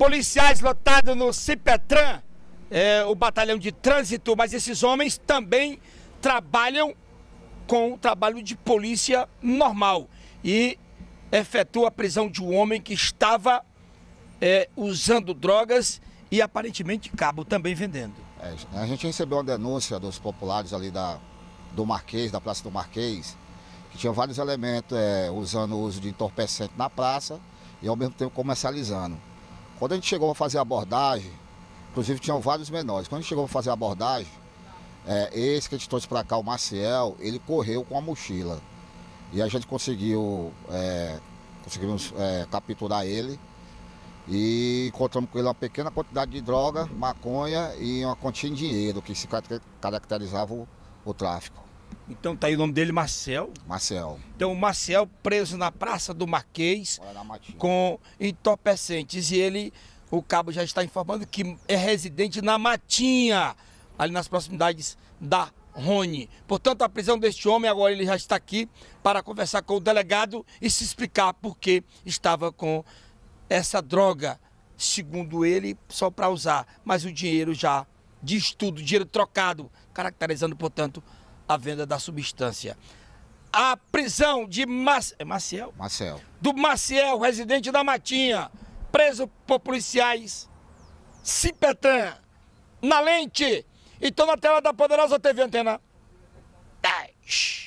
policiais lotados no Cipetran, é, o batalhão de trânsito, mas esses homens também trabalham com o trabalho de polícia normal e efetua a prisão de um homem que estava é, usando drogas e aparentemente cabo também vendendo. É, a gente recebeu uma denúncia dos populares ali da, do Marquês, da Praça do Marquês, que tinha vários elementos é, usando o uso de entorpecente na praça e ao mesmo tempo comercializando. Quando a gente chegou a fazer a abordagem, inclusive tinham vários menores, quando a gente chegou a fazer a abordagem, é, esse que a gente trouxe para cá, o Maciel, ele correu com a mochila. E a gente conseguiu, é, conseguimos é, capturar ele e encontramos com ele uma pequena quantidade de droga, maconha e uma quantia em dinheiro que se caracterizava o, o tráfico. Então tá aí o nome dele, Marcel. Marcel. Então, Marcel preso na Praça do Marquês com entorpecentes. E ele, o cabo já está informando que é residente na Matinha, ali nas proximidades da Rony. Portanto, a prisão deste homem, agora ele já está aqui para conversar com o delegado e se explicar por que estava com essa droga, segundo ele, só para usar. Mas o dinheiro já de estudo, dinheiro trocado, caracterizando, portanto, a venda da substância. A prisão de Mas... é Maciel? Maciel. Do Maciel, residente da Matinha, preso por policiais. Cipetan, na lente. Então na tela da Poderosa TV Antena. 10.